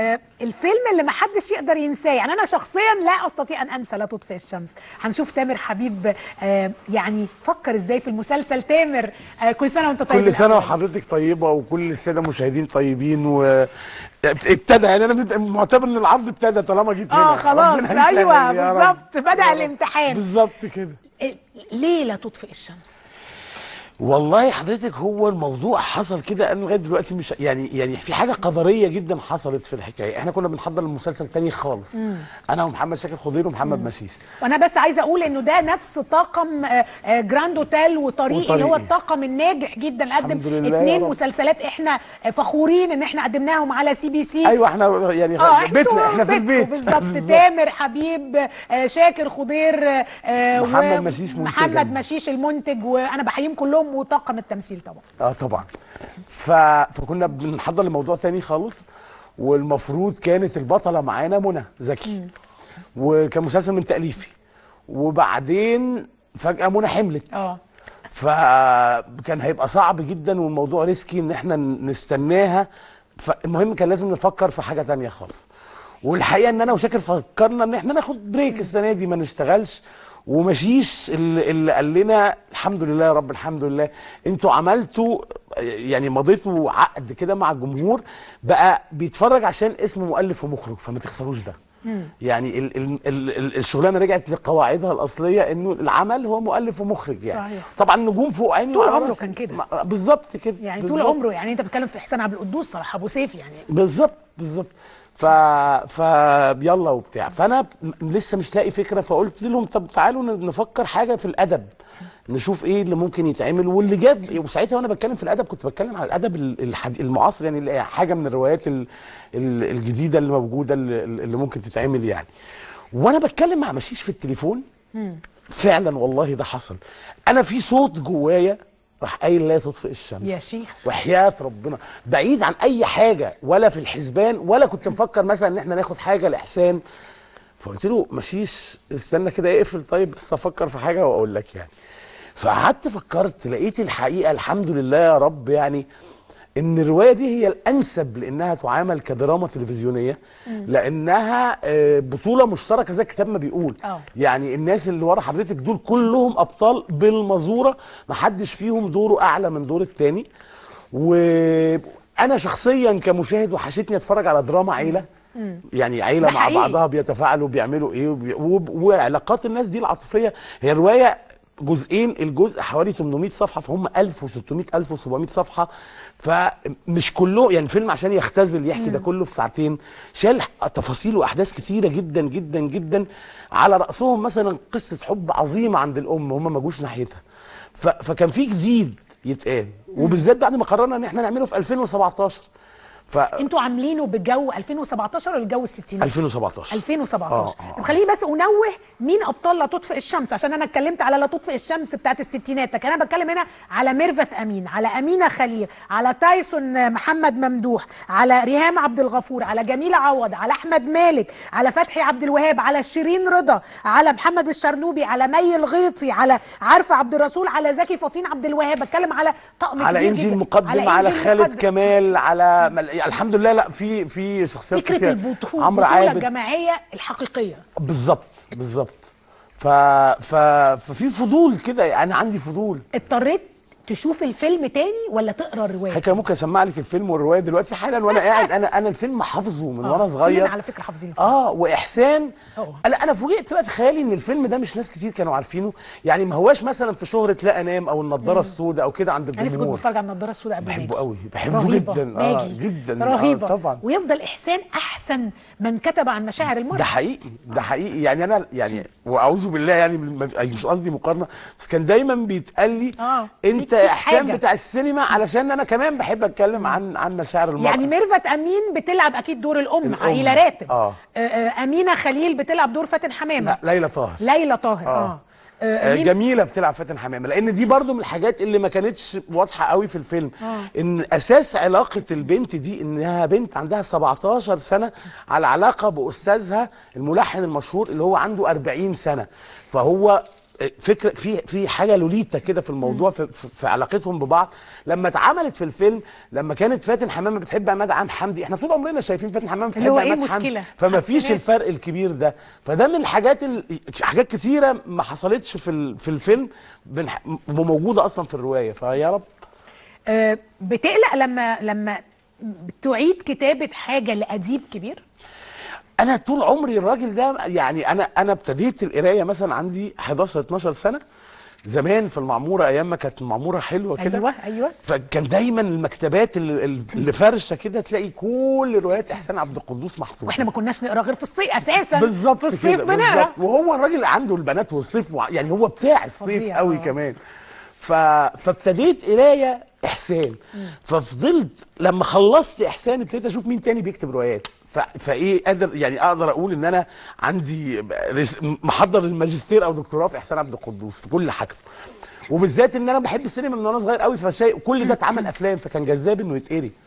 آه، الفيلم اللي محدش يقدر ينساه يعني انا شخصيا لا استطيع ان انسى لا تطفئ الشمس هنشوف تامر حبيب آه، يعني فكر ازاي في المسلسل تامر آه، كل سنه وانت طيب كل سنه وحضرتك طيبه وكل الساده مشاهدين طيبين و ابتدى يعني انا معتبر ان العرض ابتدى طالما جيت هنا اه خلاص ايوه بالظبط بدا الامتحان بالظبط كده إيه، ليه لا تطفئ الشمس والله حضرتك هو الموضوع حصل كده انا لغايه دلوقتي مش يعني يعني في حاجه قدريه جدا حصلت في الحكايه احنا كنا بنحضر المسلسل تاني خالص مم. انا ومحمد شاكر خضير ومحمد مشيش وانا بس عايزه اقول انه ده نفس طاقم آه، آه، جراند اوتيل وطريق, اللي هو الطاقم الناجح جدا قدم اثنين مسلسلات احنا آه، فخورين ان احنا قدمناهم على سي بي سي ايوه احنا يعني آه بيتنا احنا في البيت بالظبط تامر حبيب شاكر خضير محمد مشيش محمد مشيش المنتج وانا بحييهم كلهم وطاقم التمثيل طبعا اه طبعا ف... فكنا بنحضر لموضوع ثاني خالص والمفروض كانت البطله معانا منى زكي وكان مسلسل من تاليفي وبعدين فجاه منى حملت اه فكان هيبقى صعب جدا والموضوع ريسكي ان احنا نستناها فالمهم كان لازم نفكر في حاجه ثانيه خالص والحقيقه ان انا وشاكر فكرنا ان احنا ناخد بريك السنه دي ما نشتغلش ومشيش اللي قال لنا الحمد لله يا رب الحمد لله انتوا عملتوا يعني مضيتوا عقد كده مع الجمهور بقى بيتفرج عشان اسم مؤلف ومخرج فما تخسروش ده يعني ال ال ال الشغلانه رجعت لقواعدها الاصليه انه العمل هو مؤلف ومخرج يعني صحيح. طبعا نجوم فوق عيني طول عمره كان كده بالظبط كده يعني طول عمره يعني انت بتتكلم في احسان عبد القدوس صلاح ابو سيف يعني بالظبط بالظبط ف ف يلا وبتاع فانا لسه مش لاقي فكره فقلت لهم طب تعالوا نفكر حاجه في الادب نشوف ايه اللي ممكن يتعمل واللي جاب وساعتها وانا بتكلم في الادب كنت بتكلم على الادب المعاصر يعني حاجه من الروايات الجديده اللي موجوده اللي ممكن تتعمل يعني وانا بتكلم مع مشيش في التليفون فعلا والله ده حصل انا في صوت جوايا راح قايل لا تطفئ الشمس يا شيخ وحياة ربنا بعيد عن أي حاجة ولا في الحسبان ولا كنت مفكر مثلا إن إحنا ناخد حاجة لإحسان فقلت له مشيش استنى كده اقفل طيب بس أفكر في حاجة وأقول لك يعني فقعدت فكرت لقيت الحقيقة الحمد لله يا رب يعني ان الروايه دي هي الانسب لانها تعامل كدراما تلفزيونيه لانها آه، بطوله مشتركه زي الكتاب ما بيقول أوه. يعني الناس اللي ورا حضرتك دول كلهم ابطال بالمزوره ما حدش فيهم دوره اعلى من دور التاني وانا شخصيا كمشاهد وحشتني اتفرج على دراما عيله يعني عيله مع بعضها بيتفاعلوا بيعملوا ايه وعلاقات الناس دي العاطفيه هي روايه جزئين الجزء حوالي 800 صفحه فهم 1600 1700 صفحه فمش كله يعني فيلم عشان يختزل يحكي ده كله في ساعتين شال تفاصيل واحداث كثيره جدا جدا جدا على راسهم مثلا قصه حب عظيمه عند الام هم ما جوش ناحيتها فكان في جديد يتقال وبالذات بعد ما قررنا ان احنا نعمله في 2017 ف... انتوا عاملينه بجو 2017 ولا الجو الستينات 2017 2017 آه آه،, آه. خليني بس انوه مين ابطال لا تطفئ الشمس عشان انا اتكلمت على لا تطفئ الشمس بتاعت الستينات لكن انا بتكلم هنا على ميرفت امين على امينه خليل على تايسون محمد ممدوح على ريهام عبد الغفور على جميل عوض على احمد مالك على فتحي عبد الوهاب على شيرين رضا على محمد الشرنوبي على مي الغيطي على عارفه عبد الرسول على زكي فطين عبد الوهاب بتكلم على طقم على انجي المقدم على, على خالد كمال على مل... يعني الحمد لله لا في في شخصيات فكره كتير البطوله عمرو عابد الجماعيه الحقيقيه بالظبط بالظبط ف ف ففي فضول كده انا يعني عندي فضول اضطريت تشوف الفيلم تاني ولا تقرا الروايه حضرتك ممكن اسمع لك الفيلم والروايه دلوقتي حالا وانا قاعد انا انا الفيلم حافظه من آه، وانا صغير على فكره حافظين اه واحسان انا انا فوجئت بقى تخيلي ان الفيلم ده مش ناس كتير كانوا عارفينه يعني ما هواش مثلا في شهره لا انام او النضاره السوداء او كده عند الجمهور انا كنت بتفرج على النضاره السوداء قبل بحبه قوي بحبه جدا آه جدا آه، رهيبه آه طبعا ويفضل احسان احسن من كتب عن مشاعر المرء ده حقيقي ده حقيقي يعني انا يعني واعوذ بالله يعني مش قصدي مقارنه بس كان دايما بيتقال لي آه. انت الاحسان بتاع السينما علشان انا كمان بحب اتكلم عن عن مشاعر المرأة يعني ميرفت امين بتلعب اكيد دور الام, الأم. عائله راتب آه. آه. آه. امينه خليل بتلعب دور فاتن حمامه لا ليلى طاهر ليلى طاهر اه, آه. آه, آه، جميله بتلعب فاتن حمامه لان دي برضو من الحاجات اللي ما كانتش واضحه قوي في الفيلم آه. ان اساس علاقه البنت دي انها بنت عندها 17 سنه على علاقه باستاذها الملحن المشهور اللي هو عنده 40 سنه فهو فكره في في حاجه لوليتا كده في الموضوع في, في علاقتهم ببعض لما اتعملت في الفيلم لما كانت فاتن حمامه بتحب عماد عام حمدي احنا طول عمرنا شايفين فاتن حمامه بتحب عماد إيه حمدي فما فيش الفرق الكبير ده فده من الحاجات ال... حاجات كثيره ما حصلتش في ال... في الفيلم وموجوده اصلا في الروايه فيا رب أه بتقلق لما لما تعيد كتابه حاجه لاديب كبير انا طول عمري الراجل ده يعني انا انا ابتديت القرايه مثلا عندي 11 12 سنه زمان في المعموره ايام ما كانت المعموره حلوه كده ايوه ايوه فكان دايما المكتبات اللي فرشه كده تلاقي كل روايات احسان عبد القدوس محطوطه واحنا ما كناش نقرا غير في الصيف اساسا بالظبط في الصيف بنقرا وهو الراجل عنده البنات والصيف يعني هو بتاع الصيف قوي آه. كمان ف... فابتديت قرايه احسان ففضلت لما خلصت احسان ابتديت اشوف مين تاني بيكتب روايات ف... فايه قادر يعني اقدر اقول ان انا عندي رس... محضر الماجستير او دكتوراه في احسان عبد القدوس في كل حاجته وبالذات ان انا بحب السينما من وانا صغير قوي فشيء كل ده اتعمل افلام فكان جذاب انه يتقري